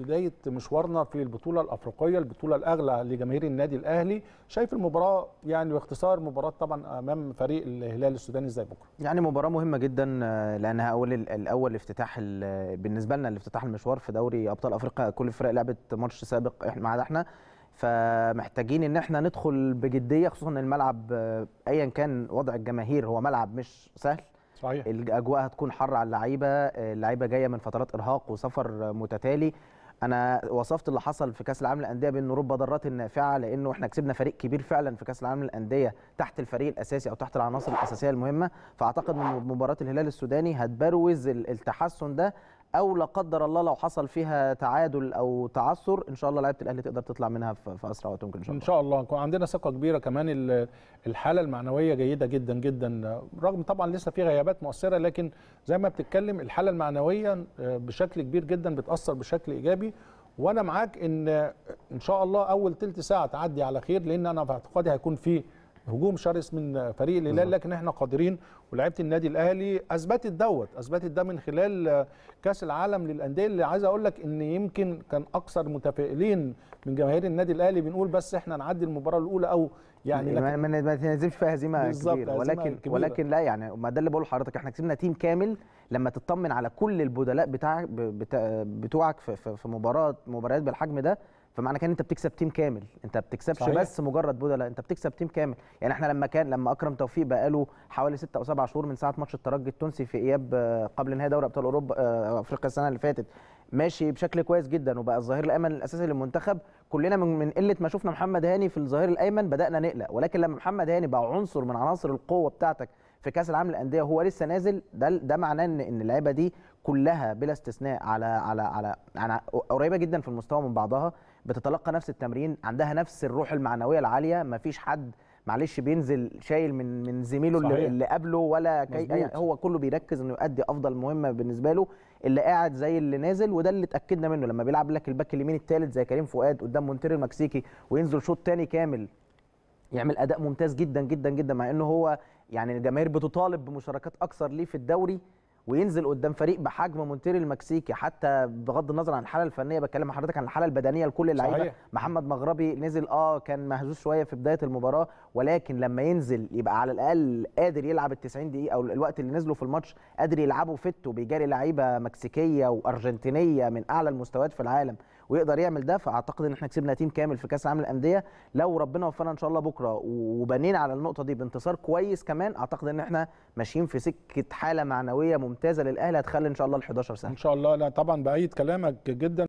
بدايه مشوارنا في البطوله الافريقيه البطوله الاغلى لجماهير النادي الاهلي شايف المباراه يعني باختصار مباراه طبعا امام فريق الهلال السوداني ازاي بكره يعني مباراه مهمه جدا لانها اول الاول افتتاح بالنسبه لنا الافتتاح المشوار في دوري ابطال افريقيا كل الفرق لعبت ماتش سابق احنا ما عدا احنا فمحتاجين ان احنا ندخل بجديه خصوصا ان الملعب ايا كان وضع الجماهير هو ملعب مش سهل صحيح الاجواء هتكون حر على اللعيبه اللعيبه جايه من فترات ارهاق وسفر متتالي انا وصفت اللي حصل في كاس العالم للانديه بانه رب ضارات نافعه لانه احنا كسبنا فريق كبير فعلا في كاس العالم للانديه تحت الفريق الاساسي او تحت العناصر الاساسيه المهمه فاعتقد ان مباراه الهلال السوداني هتبروز التحسن ده او لا قدر الله لو حصل فيها تعادل او تعثر ان شاء الله لعيبه الاهلي تقدر تطلع منها في اسرع وقت ممكن ان شاء الله ان شاء الله عندنا ثقه كبيره كمان الحاله المعنويه جيده جدا جدا رغم طبعا لسه في غيابات مؤثره لكن زي ما بتتكلم الحاله المعنويه آه، بشكل كبير جدا بتاثر بشكل ايجابي وانا معاك ان آه، ان شاء الله اول ثلث ساعه تعدي على خير لان انا في اعتقادي هيكون في هجوم شرس من فريق الهلال لكن احنا قادرين ولاعيبه النادي الاهلي اثبتت دوت اثبتت ده من خلال كاس العالم للانديه اللي عايز اقول لك ان يمكن كان اكثر متفائلين من جماهير النادي الاهلي بنقول بس احنا نعدي المباراه الاولى او يعني ما نهزمش فيها هزيمه كبيره ولكن كبيرة. ولكن لا يعني ما ده اللي بقوله لحضرتك احنا كسبنا تيم كامل لما تطمن على كل البدلاء بتاعك بتوعك في مباراه مباريات بالحجم ده فمعنى كده انت بتكسب تيم كامل انت بتكسبش صحيح. بس مجرد بدلة انت بتكسب تيم كامل يعني احنا لما كان لما اكرم توفيق بقى له حوالي 6 او 7 شهور من ساعه ماتش الترجي التونسي في اياب آه، قبل نهائي دوري ابطال اوروبا آه، افريقيا السنه اللي فاتت ماشي بشكل كويس جدا وبقى الظهير الايمن الاساسي للمنتخب كلنا من, من قله ما شفنا محمد هاني في الظهير الايمن بدانا نقلق ولكن لما محمد هاني بقى عنصر من عناصر القوه بتاعتك في كاس العالم للانديه وهو لسه نازل ده ده معناه ان ان اللعيبه دي كلها بلا استثناء على على على, على يعني قريبه جدا في المستوى من بعضها بتتلقى نفس التمرين عندها نفس الروح المعنويه العاليه ما فيش حد معلش بينزل شايل من من زميله اللي, اللي قبله ولا كي أي هو كله بيركز انه يؤدي افضل مهمه بالنسبه له اللي قاعد زي اللي نازل وده اللي اتاكدنا منه لما بيلعب لك الباك اليمين الثالث زي كريم فؤاد قدام مونتير المكسيكي وينزل شوط ثاني كامل يعمل اداء ممتاز جدا جدا جدا مع انه هو يعني الجماهير بتطالب بمشاركات اكثر ليه في الدوري وينزل قدام فريق بحجم مونتيري المكسيكي حتى بغض النظر عن الحاله الفنيه بتكلم مع حضرتك عن الحاله البدنيه لكل اللعيبه محمد مغربي نزل اه كان مهزوز شويه في بدايه المباراه ولكن لما ينزل يبقى على الاقل قادر يلعب ال 90 دقيقه او الوقت اللي نزله في الماتش قادر يلعبه فيتو وبيجاري لعيبه مكسيكيه وارجنتينيه من اعلى المستويات في العالم ويقدر يعمل ده فاعتقد ان احنا كسبنا تيم كامل في كاس العالم للانديه لو ربنا وفقنا ان شاء الله بكره وبنينا على النقطه دي بانتصار كويس كمان اعتقد ان احنا ماشيين في سكه حاله معنويه ممتازه للاهلي هتخلي ان شاء الله ال 11 سنه ان شاء الله لا طبعا بايد كلامك جدا